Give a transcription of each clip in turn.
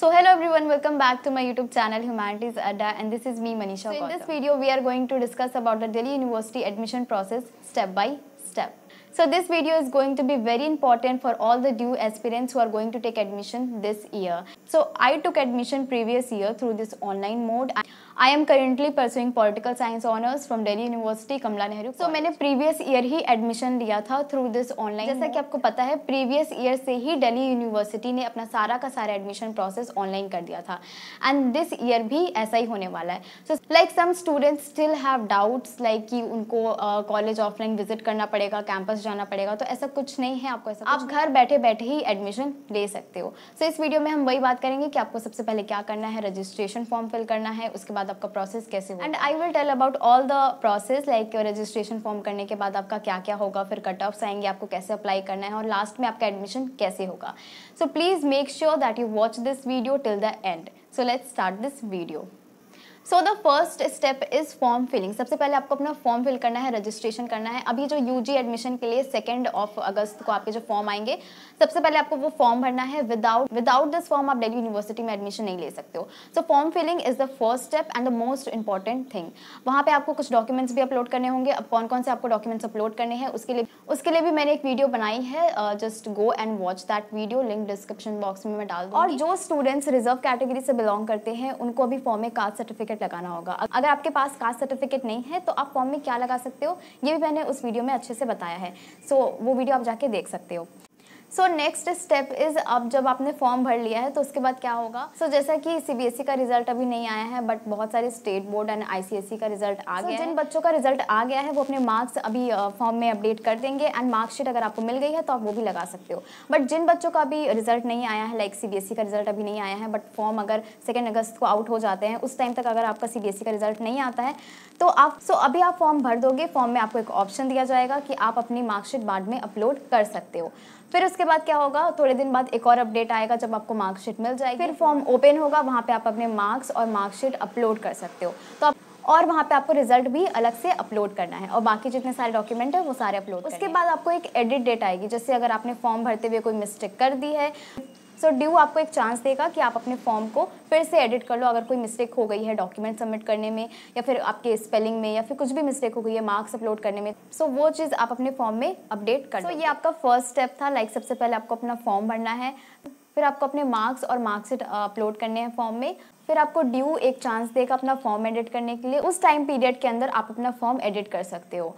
So hello everyone, welcome back to my YouTube channel Humanities Adda and this is me Manisha. So in this video we are going to discuss about the Delhi University admission process step by step. So this video is going to be very important for all the new aspirants who are going to take admission this year. So I took admission previous year through this online mode. I am currently pursuing political science honors from Delhi University Kamla Nehru. So मैंने previous year ही admission लिया था through this online. जैसा कि आपको पता है previous year से ही Delhi University ने अपना सारा का सारा admission process online कर दिया था and this year भी ऐसा ही होने वाला है. So like some students still have doubts like कि उनको uh, college offline visit करना पड़ेगा campus जाना पड़ेगा तो ऐसा कुछ नहीं है आपको ऐसा आप घर बैठे बैठे ही एडमिशन ले सकते हो सो so, इस वीडियो में हम वही बात करेंगे कि आपको सबसे पहले क्या करना है रजिस्ट्रेशन फॉर्म फिल करना है उसके बाद आपका प्रोसेस कैसे होगा and I will tell about all the process like registration form करने के बाद आपका क्या क्या होगा फिर कट ऑफ्स आएंगे आपको कैसे अप्लाई करना है और लास्ट में आपका एडमिशन कैसे होगा so please make sure that you watch this video till the end so let's start this video so the first step is form filling सबसे पहले आपको अपना फॉर्म फिल करना है रजिस्ट्रेशन करना है अभी जो यू जी एडमिशन के लिए सेकेंड ऑफ अगस्त को आपके जो फॉर्म आएंगे सबसे पहले आपको वो फॉर्म भरना है विदाउट विदाउट दिस फॉर्म आप डेली यूनिवर्सिटी में एडमिशन नहीं ले सकते हो so form filling is the first step and the most important thing वहाँ पे आपको कुछ डॉक्यूमेंट्स भी अपलोड करने होंगे अब कौन कौन से आपको डॉक्यूमेंट्स अपलोड करने हैं उसके लिए उसके लिए भी मैंने एक वीडियो बनाई है just go and watch that video link description box में मैं डाल दूँ और जो स्टूडेंट्स रिजर्व कैटेगरी से बिलोंग करते हैं उनको अभी फॉर्म में कास्ट सर्टिफिकेट सर्टिफिकेट लगाना होगा अगर आपके पास कास्ट सर्टिफिकेट नहीं है तो आप फॉर्म में क्या लगा सकते हो ये भी मैंने उस वीडियो में अच्छे से बताया है सो so, वो वीडियो आप जाके देख सकते हो सो नेक्स्ट स्टेप इज अब जब आपने फॉर्म भर लिया है तो उसके बाद क्या होगा सो so, जैसा कि सीबीएसई e का रिजल्ट अभी नहीं आया है बट बहुत सारे स्टेट बोर्ड एंड आईसीएसई का रिजल्ट आ so, गया जिन बच्चों का रिजल्ट आ गया है वो अपने मार्क्स अभी फॉर्म में अपडेट कर देंगे एंड मार्कशीट अगर आपको मिल गई है तो आप वो भी लगा सकते हो बट जिन बच्चों का अभी रिजल्ट नहीं आया है लाइक सीबीएसई e का रिजल्ट अभी नहीं आया है बट फॉर्म अगर सेकेंड अगस्त को आउट हो जाते हैं उस टाइम तक अगर आपका सीबीएसई e का रिजल्ट नहीं आता है तो आप सो so, अभी आप फॉर्म भर दोगे फॉर्म में आपको एक ऑप्शन दिया जाएगा कि आप अपनी मार्कशीट बाद में अपलोड कर सकते हो फिर उसके बाद क्या होगा थोड़े दिन बाद एक और अपडेट आएगा जब आपको मार्कशीट मिल जाएगी फिर फॉर्म ओपन होगा वहाँ पे आप अपने मार्क्स और मार्कशीट अपलोड कर सकते हो तो आप और वहाँ पे आपको रिजल्ट भी अलग से अपलोड करना है और बाकी जितने सारे डॉक्यूमेंट है वो सारे अपलोड उसके बाद आपको एक एडिट डेट आएगी जैसे अगर आपने फॉर्म भरते हुए कोई मिस्टेक कर दी है सो ड्यू आपको एक चांस देगा कि आप अपने फॉर्म को फिर से एडिट कर लो अगर कोई मिस्टेक हो गई है डॉक्यूमेंट सबमिट करने में या फिर आपके स्पेलिंग में या फिर कुछ भी मिस्टेक हो गई है मार्क्स अपलोड करने में सो so, वो चीज़ आप अपने फॉर्म में अपडेट कर लो so, ये आपका फर्स्ट स्टेप था लाइक like, सबसे पहले आपको अपना फॉर्म भरना है फिर आपको अपने मार्क्स और मार्कशीट अपलोड करने हैं फॉर्म में फिर आपको ड्यू एक चांस देगा अपना फॉर्म एडिट करने के लिए उस टाइम पीरियड के अंदर आप अपना फॉर्म एडिट कर सकते हो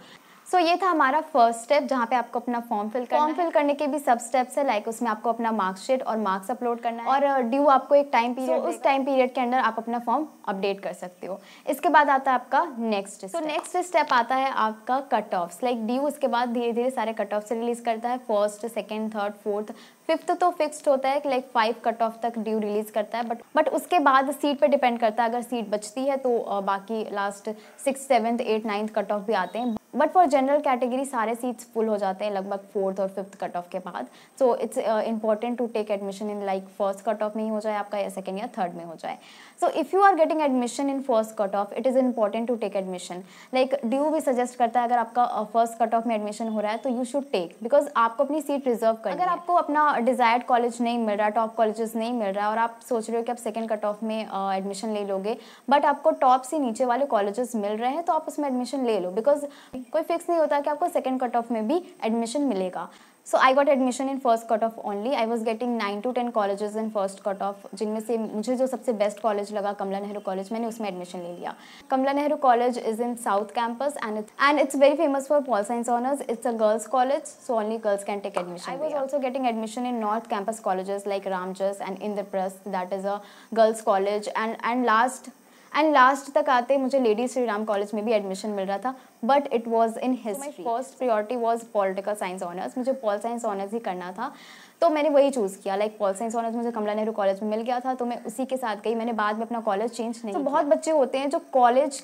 सो so, ये था हमारा फर्स्ट स्टेप जहाँ पे आपको अपना फॉर्म फिल करना फॉर्म फिल करने के भी सब स्टेप्स है लाइक like उसमें आपको अपना मार्कशीट और मार्क्स अपलोड करना है और ड्यू uh, आपको एक टाइम पीरियड so, उस टाइम पीरियड के अंदर आप अपना फॉर्म अपडेट कर सकते हो इसके बाद आता है आपका नेक्स्ट सो नेक्स्ट स्टेप आता है आपका कट ऑफ लाइक ड्यू उसके बाद धीरे धीरे सारे कट ऑफ्स रिलीज करता है first second third fourth fifth तो फिक्स्ड होता है लाइक फाइव कट ऑफ तक ड्यू रिलीज करता है बट बट उसके बाद सीट पर डिपेंड करता है अगर सीट बचती है तो uh, बाकी last six seventh eight ninth cut off भी आते हैं बट फॉर जनरल कैटेगरी सारे सीट्स फुल हो जाते हैं लगभग फोर्थ और फिफ्थ कट ऑफ के बाद so it's important to take admission in like first cut off में ही हो जाए आपका या सेकेंड या थर्ड में हो जाए so if you are getting admission in first cut off it is important to take admission like you भी सजेस्ट करता है अगर आपका फर्स्ट कट ऑफ में एडमिशन हो रहा है तो यू शुड टेक बिकॉज आपको अपनी सीट रिजर्व कर अगर आपको अपना डिजायर्ड कॉलेज नहीं मिल रहा टॉप कॉलेजेस नहीं मिल रहा और आप सोच रहे हो कि आप सेकेंड कट ऑफ में एडमिशन uh, ले लोगे बट आपको टॉप से नीचे वाले कॉलेजेस मिल रहे हैं तो आप उसमें एडमिशन ले लो बिकॉज कोई फिक्स नहीं होता कि आपको सेकेंड कट ऑफ में भी एडमिशन मिलेगा so I got admission in first cut off only I was getting nine to ten colleges in first cut off जिनमें से मुझे जो सबसे बेस्ट कॉलेज लगा कमला नेहरू कॉलेज मैंने उसमें एडमिशन ले लिया Kamala Nehru college is in south campus and it's and it's very famous for pol science honours it's a girls college so only girls can take admission I was also getting admission in north campus colleges like Ramjas and प्रस that is a girls college and and last and last तक आते मुझे lady Shri Ram college में भी admission मिल रहा था but it was in history first priority was political science honours मुझे पॉल साइंस ऑनर्स ही करना था तो मैंने वही चूज़ किया लाइक पॉल साइंस ऑनर्स मुझे कमला नेहरू कॉलेज में मिल गया था तो मैं उसी के साथ गई मैंने बाद में अपना कॉलेज चेंज नहीं तो बहुत बच्चे होते हैं जो कॉलेज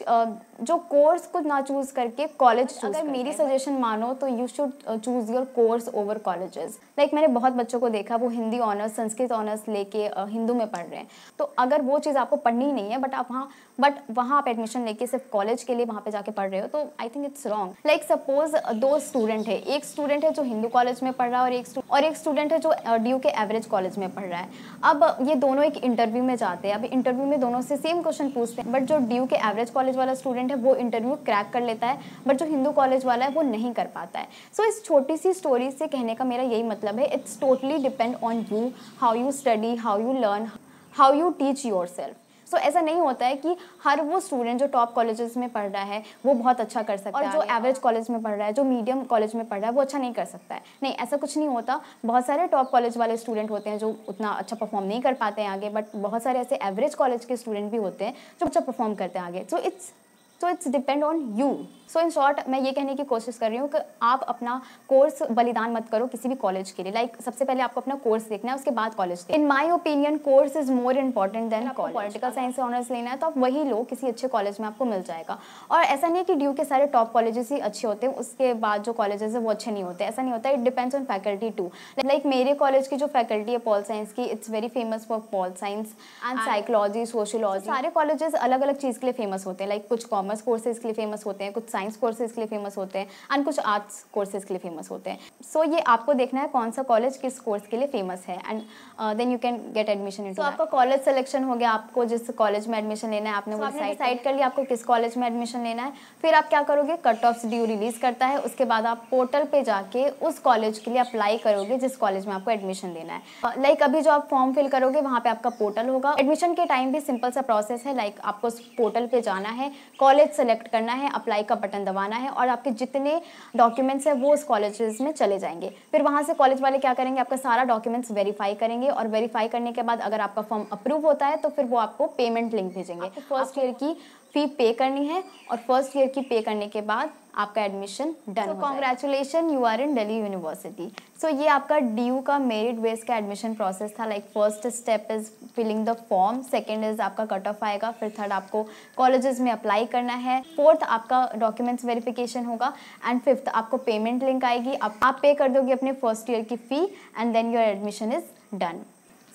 जो कोर्स को ना चूज़ करके कॉलेज अगर मेरी सजेशन मानो तो you should choose your course over colleges like मैंने बहुत बच्चों को देखा वो हिंदी ऑनर्स संस्कृत ऑनर्स लेके हिंदू में पढ़ रहे हैं तो अगर वो चीज़ आपको पढ़नी नहीं है बट आप वहाँ बट वहाँ आप एडमिशन लेके सिर्फ कॉलेज के लिए वहाँ पे जाके पढ़ रहे हो तो I think it's wrong like suppose दो स्टूडेंट है एक स्टूडेंट है जो हिंदू कॉलेज में पढ़ रहा है और एक और एक स्टूडेंट है जो डी के एवरेज कॉलेज में पढ़ रहा है अब ये दोनों एक इंटरव्यू में जाते हैं अब इंटरव्यू में दोनों से सेम क्वेश्चन पूछते हैं बट जो डी के एवरेज कॉलेज वाला स्टूडेंट है वो इंटरव्यू क्रैक कर लेता है बट जो हिंदू कॉलेज वाला है वो नहीं कर पाता है सो so, इस छोटी सी स्टोरी से कहने का मेरा यही मतलब है it's totally depend on you how you study how you learn how you teach yourself so so, ऐसा नहीं होता है कि हर वो स्टूडेंट जो टॉप कॉलेजेस में पढ़ रहा है वो बहुत अच्छा कर सकता है जो एवरेज कॉलेज में पढ़ रहा है जो मीडियम कॉलेज में पढ़ रहा है वो अच्छा नहीं कर सकता है नहीं ऐसा कुछ नहीं होता बहुत सारे टॉप कॉलेज वाले स्टूडेंट होते हैं जो उतना अच्छा परफॉर्म नहीं कर पाते हैं आगे बट बहुत सारे ऐसे एवरेज कॉलेज के स्टूडेंट भी होते हैं जो अच्छा परफॉर्म करते हैं आगे सो इट्स तो it's depend on you so in short मैं ये कहने की कोशिश कर रही हूँ कि आप अपना कोर्स बलिदान मत करो किसी भी कॉलेज के लिए लाइक like, सबसे पहले आपको अपना कोर्स देखना है उसके बाद college in my opinion course is more important than political science से ऑनर्स लेना है तो आप वही लो किसी अच्छे कॉलेज में आपको मिल जाएगा और ऐसा नहीं है कि ड्यू के सारे टॉप कॉलेजेस ही अच्छे होते हैं उसके बाद जो कॉलेजेस है वो अच्छे नहीं होते ऐसा नहीं होता it depends on faculty too like मेरे कॉलेज की जो फैकल्टी है पॉल साइंस की it's very famous for pol science and psychology sociology सारे कॉलेजेस अलग अलग चीज़ के लिए फेमस होते हैं लाइक कुछ कॉम कॉमर्स कोर्सेज के लिए फेमस होते हैं कुछ साइंस कोर्सेज के लिए फेमस होते हैं एंड कुछ आर्ट्स कोर्सेज के लिए फेमस होते हैं सो so, ये आपको देखना है कौन सा कॉलेज किस कोर्स के लिए फेमस है and then you can get admission तो आपका कॉलेज सेलेक्शन हो गया आपको जिस कॉलेज में एडमिशन लेना है आपने so, वो डिसाइड कर लिया आपको किस कॉलेज में एडमिशन लेना है फिर आप क्या करोगे कट ऑफ ड्यू रिलीज़ करता है उसके बाद आप पोर्टल पर जाके उस कॉलेज के लिए अप्लाई करोगे जिस कॉलेज में आपको एडमिशन लेना है लाइक uh, अभी जो आप फॉर्म फिल करोगे वहाँ पे आपका पोर्टल होगा एडमिशन के टाइम भी सिंपल सा प्रोसेस है लाइक आपको पोर्टल पे जाना है कॉलेज कॉलेज सेलेक्ट करना है अप्लाई का बटन दबाना है और आपके जितने डॉक्यूमेंट्स हैं वो उस कॉलेज में चले जाएंगे फिर वहाँ से कॉलेज वाले क्या करेंगे आपका सारा डॉक्यूमेंट्स वेरीफाई करेंगे और वेरीफाई करने के बाद अगर आपका फॉर्म अप्रूव होता है तो फिर वो आपको पेमेंट लिंक भेजेंगे फर्स्ट ईयर की फ़ी पे करनी है और फर्स्ट ईयर की पे करने के बाद आपका admission done congratulation you are in Delhi university so ये आपका डी का मेरिट बेस का एडमिशन प्रोसेस था like first step is filling the form second is आपका कट ऑफ आएगा फिर थर्ड आपको कॉलेजेस में अप्लाई करना है फोर्थ आपका डॉक्यूमेंट्स वेरिफिकेशन होगा एंड फिफ्थ आपको पेमेंट लिंक आएगी आप पे कर दोगे अपने फर्स्ट ईयर की fee and then your admission is done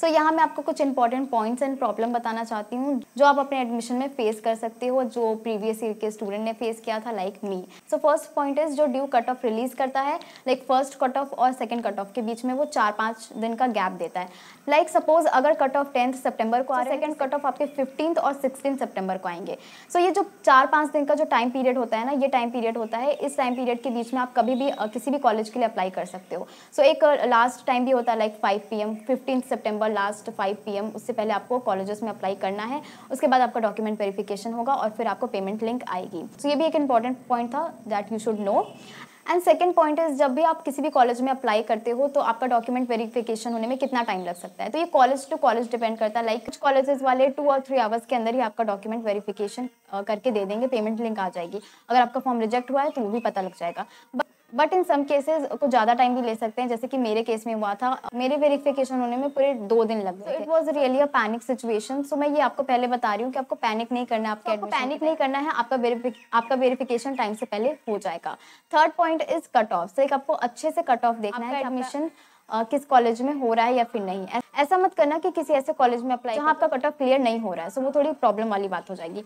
so so, यहाँ मैं आपको कुछ इंपॉर्टेंट पॉइंट्स एंड प्रॉब्लम बताना चाहती हूँ जो आप अपने एडमिशन में फेस कर सकते हो जो प्रीवियस ईयर के स्टूडेंट ने फेस किया था like me so first point is जो ड्यू कट ऑफ रिलीज करता है लाइक फर्स्ट कट ऑफ और सेकेंड कट ऑफ के बीच में वो चार पाँच दिन का गैप देता है लाइक like, सपोज अगर कट ऑफ टेंथ सेप्टेम्बर को आ रहा है सेकेंड कट ऑफ आपके फिफ्टीन और सिक्सटीन सेप्टेम्बर को आएंगे सो so, ये जो चार पाँच दिन का जो टाइम पीरियड होता है ना ये टाइम पीरियड होता है इस टाइम पीरियड के बीच में आप कभी भी किसी भी कॉलेज के लिए अप्लाई कर सकते हो सो so, एक लास्ट टाइम भी होता है like five P M fifteen September और लास्ट फाइव पी उससे पहले आपको कॉलेजेस में अप्लाई करना है उसके बाद आपका डॉक्यूमेंट वेरिफिकेशन होगा और फिर आपको पेमेंट लिंक आएगी सो so, ये भी एक इंपॉर्टेंट पॉइंट था that you should know and second point is जब भी आप किसी भी कॉलेज में अप्लाई करते हो तो आपका डॉक्यूमेंट वेरिफिकेशन होने में कितना टाइम लग सकता है तो ये कॉलेज टू कॉलेज डिपेंड करता है लाइक कुछ कॉलेजेस वाले टू और थ्री आवर्स के अंदर ही आपका डॉक्यूमेंट वेरिफिकेशन करके दे देंगे पेमेंट लिंक आ जाएगी अगर आपका फॉर्म रिजेक्ट हुआ है तो वो भी पता लग जाएगा but but in some cases कुछ ज़्यादा टाइम भी ले सकते हैं जैसे कि मेरे केस में हुआ था मेरे वेरिफिकेशन होने में पूरे दो दिन लग गए it was really a panic situation so मैं ये आपको पहले बता रही हूँ कि आपको पैनिक नहीं करना आपके so, पैनिक नहीं करना है आपका वेरिफिक आपका वेरिफिकेशन टाइम से पहले हो जाएगा third point is cut off so एक आपको अच्छे से कट ऑफ देखना है एडमिशन Uh, किस कॉलेज में हो रहा है या फिर नहीं ऐसा मत करना कि किसी ऐसे कॉलेज में अप्लाई जहाँ आपका कट ऑफ क्लियर नहीं हो रहा है सो so, वो थोड़ी प्रॉब्लम वाली बात हो जाएगी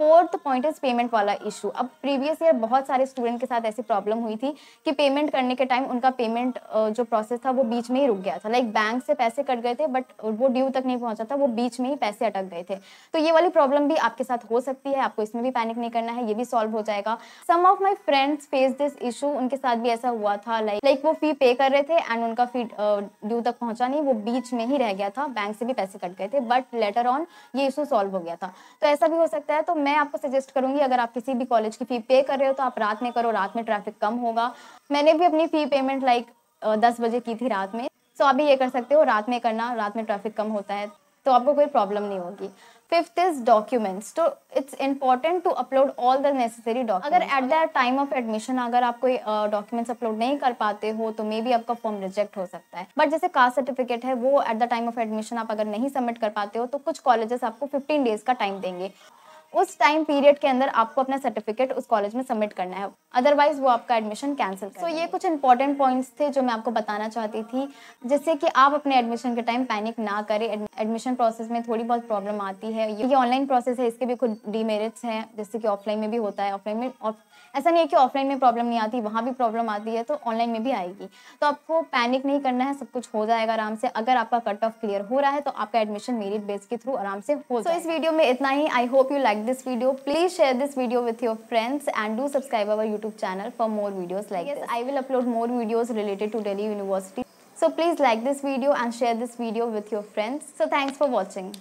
फोर्थ पॉइंट इज पेमेंट वाला इशू अब प्रीवियस ईयर बहुत सारे स्टूडेंट के साथ ऐसी प्रॉब्लम हुई थी कि पेमेंट करने के टाइम उनका पेमेंट जो प्रोसेस था वो बीच में ही रुक गया था लाइक बैंक से पैसे कट गए थे बट वो ड्यू तक नहीं पहुंचा था वो बीच में ही पैसे अटक गए थे तो ये वाली प्रॉब्लम भी आपके साथ हो सकती है आपको इसमें भी पैनिक नहीं करना है ये भी सॉल्व हो जाएगा some of my friends face this issue उनके साथ भी ऐसा हुआ था लाइक लाइक वो फी पे कर रहे थे एंड उनका फी ड्यू तक पहुंचा नहीं वो बीच में ही रह गया था बैंक से भी पैसे कट गए थे बट लेटर ऑन ये इशू सॉल्व हो गया था तो ऐसा भी हो सकता है तो मैं मैं आपको सजेस्ट करूंगी अगर आप किसी भी कॉलेज की फ़ी पे कर रहे हो तो आप रात में करो रात में ट्रैफिक कम होगा मैंने भी अपनी फ़ी पेमेंट लाइक दस बजे की थी रात में सो आप भी ये कर सकते हो रात में करना रात में ट्रैफिक कम होता है तो आपको कोई प्रॉब्लम नहीं होगी फिफ्थ इज डॉक्यूमेंट्स तो it's important to upload all the necessary document अगर at the time of admission अगर आप कोई डॉक्यूमेंट्स uh, अपलोड नहीं कर पाते हो तो मे बी आपका फॉर्म रिजेक्ट हो सकता है बट जैसे कास्ट सर्टिफिकेट है वो at the time of admission आप अगर नहीं सबमिट कर पाते हो तो कुछ कॉलेजेस आपको फिफ्टीन डेज का टाइम देंगे उस टाइम पीरियड के अंदर आपको अपना सर्टिफिकेट उस कॉलेज में सबमिट करना है अदरवाइज वो आपका एडमिशन कैंसिल सो ये कुछ इंपॉर्टेंट पॉइंट्स थे जो मैं आपको बताना चाहती थी जिससे कि आप अपने एडमिशन के टाइम पैनिक ना करें एडमिशन प्रोसेस में थोड़ी बहुत प्रॉब्लम आती है ये ऑनलाइन प्रोसेस है इसके भी कुछ डीमेरिट्स हैं जैसे कि ऑफलाइन में भी होता है ऑफलाइन में ऑफ ऐसा नहीं है कि ऑफलाइन में प्रॉब्लम नहीं आती वहाँ भी प्रॉब्लम आती है तो ऑनलाइन में भी आएगी तो आपको पैनिक नहीं करना है सब कुछ हो जाएगा आराम से अगर आपका कट ऑफ क्लियर हो रहा है तो आपका एडमिशन मेरिट बेस के थ्रू आराम से हो so, इस वीडियो में इतना ही I hope you like like this video, please share this video with your friends and do subscribe our YouTube channel for more videos like yes, this. I will upload more videos related to Delhi University. So please like this video and share this video with your friends. So thanks for watching.